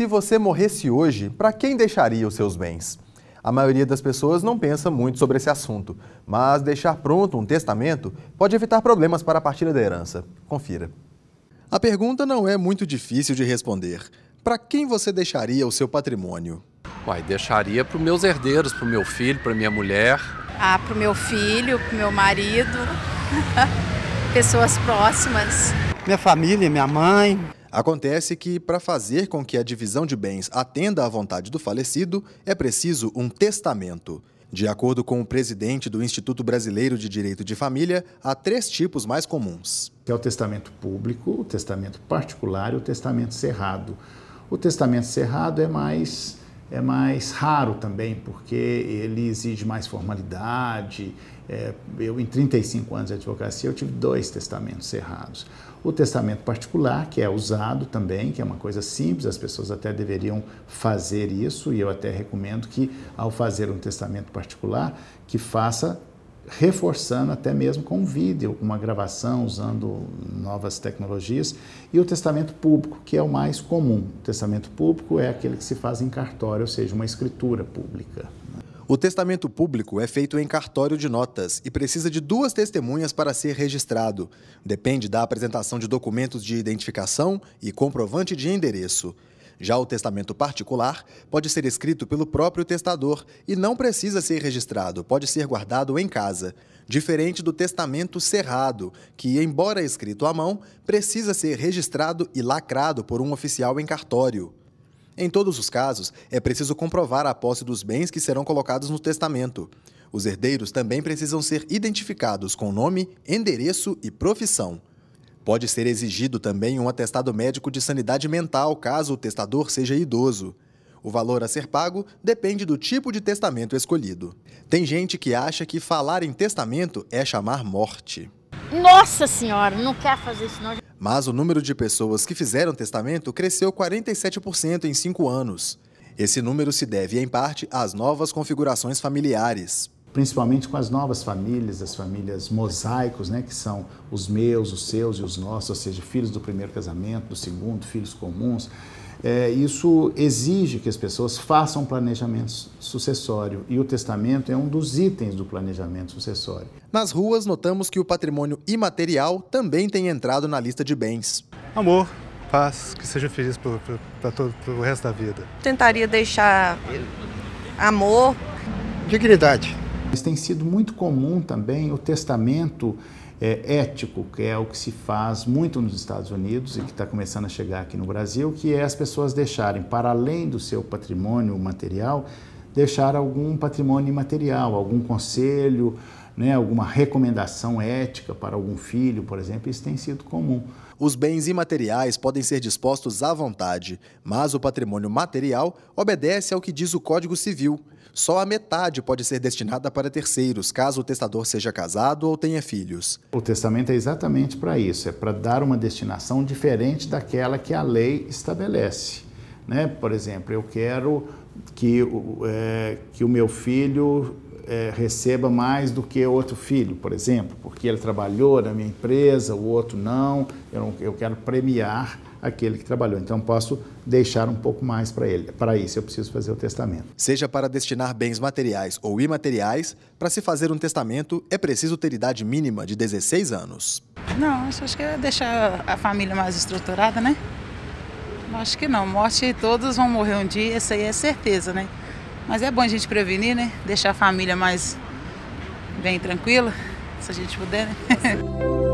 Se você morresse hoje, para quem deixaria os seus bens? A maioria das pessoas não pensa muito sobre esse assunto, mas deixar pronto um testamento pode evitar problemas para a partilha da herança. Confira. A pergunta não é muito difícil de responder. Para quem você deixaria o seu patrimônio? Uai, deixaria para os meus herdeiros, para o meu filho, para minha mulher. Ah, para o meu filho, para o meu marido, pessoas próximas. Minha família, minha mãe. Acontece que, para fazer com que a divisão de bens atenda à vontade do falecido, é preciso um testamento. De acordo com o presidente do Instituto Brasileiro de Direito de Família, há três tipos mais comuns. É o testamento público, o testamento particular e o testamento cerrado. O testamento cerrado é mais é mais raro também, porque ele exige mais formalidade. É, eu, em 35 anos de advocacia, eu tive dois testamentos errados. O testamento particular, que é usado também, que é uma coisa simples, as pessoas até deveriam fazer isso, e eu até recomendo que, ao fazer um testamento particular, que faça reforçando até mesmo com um vídeo, uma gravação usando novas tecnologias, e o testamento público, que é o mais comum. O testamento público é aquele que se faz em cartório, ou seja, uma escritura pública. Né? O testamento público é feito em cartório de notas e precisa de duas testemunhas para ser registrado. Depende da apresentação de documentos de identificação e comprovante de endereço. Já o testamento particular pode ser escrito pelo próprio testador e não precisa ser registrado, pode ser guardado em casa. Diferente do testamento cerrado, que, embora escrito à mão, precisa ser registrado e lacrado por um oficial em cartório. Em todos os casos, é preciso comprovar a posse dos bens que serão colocados no testamento. Os herdeiros também precisam ser identificados com nome, endereço e profissão. Pode ser exigido também um atestado médico de sanidade mental, caso o testador seja idoso. O valor a ser pago depende do tipo de testamento escolhido. Tem gente que acha que falar em testamento é chamar morte. Nossa Senhora, não quer fazer isso não. Mas o número de pessoas que fizeram testamento cresceu 47% em cinco anos. Esse número se deve, em parte, às novas configurações familiares principalmente com as novas famílias, as famílias mosaicos, né, que são os meus, os seus e os nossos, ou seja, filhos do primeiro casamento, do segundo, filhos comuns. É, isso exige que as pessoas façam planejamento sucessório e o testamento é um dos itens do planejamento sucessório. Nas ruas, notamos que o patrimônio imaterial também tem entrado na lista de bens. Amor, paz, que seja feliz para o resto da vida. Tentaria deixar amor. Dignidade mas tem sido muito comum também o testamento é, ético, que é o que se faz muito nos Estados Unidos e que está começando a chegar aqui no Brasil, que é as pessoas deixarem, para além do seu patrimônio material, deixar algum patrimônio imaterial, algum conselho, né, alguma recomendação ética para algum filho, por exemplo, isso tem sido comum. Os bens imateriais podem ser dispostos à vontade, mas o patrimônio material obedece ao que diz o Código Civil. Só a metade pode ser destinada para terceiros, caso o testador seja casado ou tenha filhos. O testamento é exatamente para isso, é para dar uma destinação diferente daquela que a lei estabelece. Né? Por exemplo, eu quero que, é, que o meu filho é, receba mais do que outro filho, por exemplo, porque ele trabalhou na minha empresa, o outro não, eu, não, eu quero premiar aquele que trabalhou. Então posso deixar um pouco mais para ele. Para isso eu preciso fazer o testamento. Seja para destinar bens materiais ou imateriais, para se fazer um testamento é preciso ter idade mínima de 16 anos. Não, acho que é deixar a família mais estruturada, né? Acho que não. Morte, todos vão morrer um dia, isso aí é certeza, né? Mas é bom a gente prevenir, né? Deixar a família mais bem tranquila, se a gente puder, né?